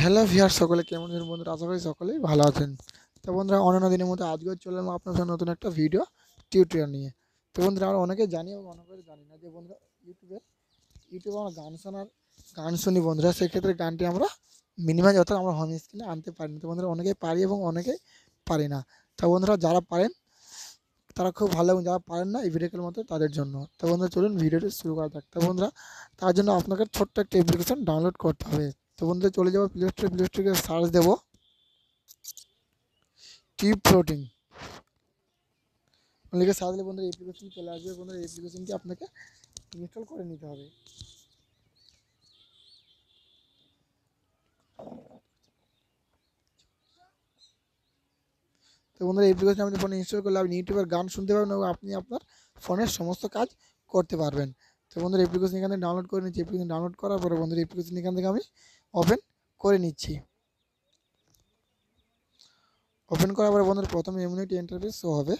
hello ভিয়ার সকলে কেমন আছেন বন্ধুরা আশা করি সকলেই ভালো আছেন তো বন্ধুরা অন্যান্য দিনের মধ্যে আজকে চলে এলাম আপনার সাথে নতুন একটা ভিডিও টিউটোরিয়াল নিয়ে তো বন্ধুরা আমরা অনেকে জানি এবং অনেকে জানি না যে বন্ধুরা ইউটিউবে ইউটিউবে আমরা গান শোনার গান শুনি বন্ধুরা সেক্ষেত্রে গানটি আমরা মিনিমাম অর্থাৎ আমরা হোম স্ক্রিনে আনতে পারি না তো বন্ধুরা অনেকেই পারি এবং অনেকেই পারি না তো বন্ধুরা যারা পারেন তারা খুব ভালো এবং যারা পারেন না এই ভিডিওর মতো তাদের জন্য তো বন্ধুরা চলুন ভিডিওটি শুরু করা যাক তো বন্ধুরা তার জন্য আপনাকে ছোট্ট একটা অ্যাপ্লিকেশন ডাউনলোড করতে হবে তো বন্ধুরা চলে যাবো প্লে স্টোর প্লে স্টোরকে সার্চ দেবো টিপ ফ্লোটিং লিখে সার্চ দিলে বন্ধুরা অ্যাপ্লিকেশন চলে আসবে বন্ধুরা অ্যাপ্লিকেশনটি আপনাকে ইনস্টল করে নিতে হবে তো বন্ধুরা অ্যাপ্লিকেশন আপনি ফোনে ইনস্টল করলে আপনি ইউটিউবের গান শুনতে পারবেন এবং আপনি আপনার ফোনের সমস্ত কাজ করতে পারবেন তো বন্ধুরা অ্যাপ্লিকেশন এখান থেকে ডাউনলোড করে নিচ্ছি অ্যাপ্লিকেশন ডাউনলোড করার পরে বন্ধুরা অ্যাপ্লিকেশন এখান থেকে আমি ওপেন করে নিচ্ছি ওপেন করার পরে বন্ধুরা প্রথমে ইমিউনিটি ইন্টারফেস শো হবে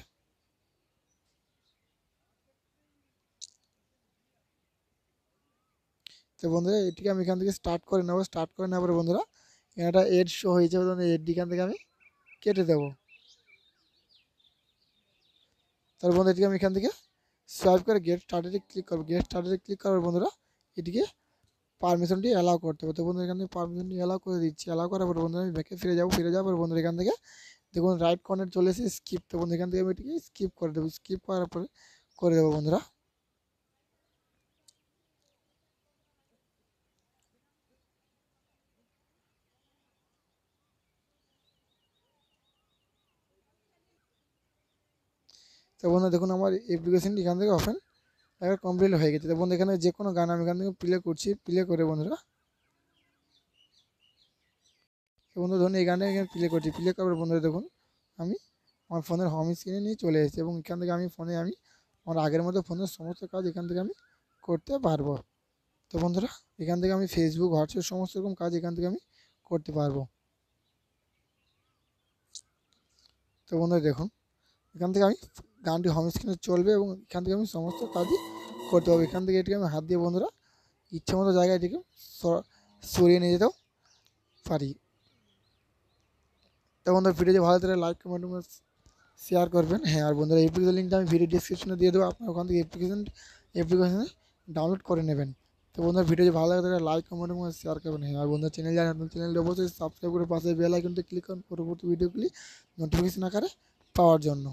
তো বন্ধুরা এটিকে আমি এখান থেকে স্টার্ট করে নেবো স্টার্ট করে নেওয়ার পরে বন্ধুরা এটা এড শো হয়ে যাবে তখন এডটি এখান থেকে আমি কেটে দেব তার বন্ধু এটিকে আমি এখান থেকে সোয়াইপ করে গেট স্টার্টারে ক্লিক করবো গেট স্টার্টারে ক্লিক করার বন্ধুরা এটিকে পারমিশনটি অ্যালাউ করতে হবে তো বন্ধুরা এখান থেকে পারমিশনটি অ্যালাউ করে দিচ্ছি অ্যালাউ করার পর বন্ধুরা আমি ব্যাকে ফিরে যাবো ফিরে যাওয়ার পরে বন্ধুরা এখান থেকে দেখুন রাইট কর্নার চলে এসে স্কিপ তো বন্ধু এখান থেকে আমি এটিকে স্কিপ করে দেবো স্কিপ করার পরে করে দেবো বন্ধুরা তো বন্ধুরা দেখুন আমার অ্যাপ্লিকেশনটি এখান থেকে ওপেন একবার কমপ্লিট হয়ে গেছে তো বন্ধু এখানে যে কোনো গান আমি এখান থেকে প্লে করছি প্লে করে বন্ধুরা বন্ধু ধরুন এই গানটা এখানে প্লে করছি প্লে করার বন্ধুরা দেখুন আমি আমার ফোনের হোম স্ক্রিনে নিয়ে চলে এসেছি এবং এখান থেকে আমি ফোনে আমি আমার আগের মতো ফোনের সমস্ত কাজ এখান থেকে আমি করতে পারবো তো বন্ধুরা এখান থেকে আমি ফেসবুক হোয়াটসঅ্যাপ সমস্ত রকম কাজ এখান থেকে আমি করতে পারবো তো বন্ধুরা দেখুন এখান থেকে আমি গানটি হোম স্ক্রিনে চলবে এবং এখান থেকে আমি সমস্ত কাজই করতে পারবো এখান থেকে এটিকে আমি হাত দিয়ে বন্ধুরা ইচ্ছে মতো জায়গায় এটিকে সরিয়ে নিয়ে যেতেও পারি তো বন্ধুরা ভিডিওটি ভালো থাকলে লাইক কমেন্ট শেয়ার করবেন হ্যাঁ আর বন্ধুরা অ্যাপ্লিকেশন লিঙ্কটা আমি ভিডিও ডিসক্রিপশনে দিয়ে দেবো আপনার ওখান থেকে অ্যাপ্লিকেশন অ্যাপ্লিকেশন ডাউনলোড করে নেবেন তো বন্ধুরা ভিডিওটি ভালো লাগে তাহলে লাইক কমেন্ট এবং শেয়ার করবেন হ্যাঁ আর বন্ধুরা চ্যানেল জানেন চ্যানেলটি অবশ্যই সাবস্ক্রাইব করে পাশে বেল আইকনটি ক্লিক করুন পরবর্তী ভিডিওগুলি নোটিফিকেশন আকারে পাওয়ার জন্য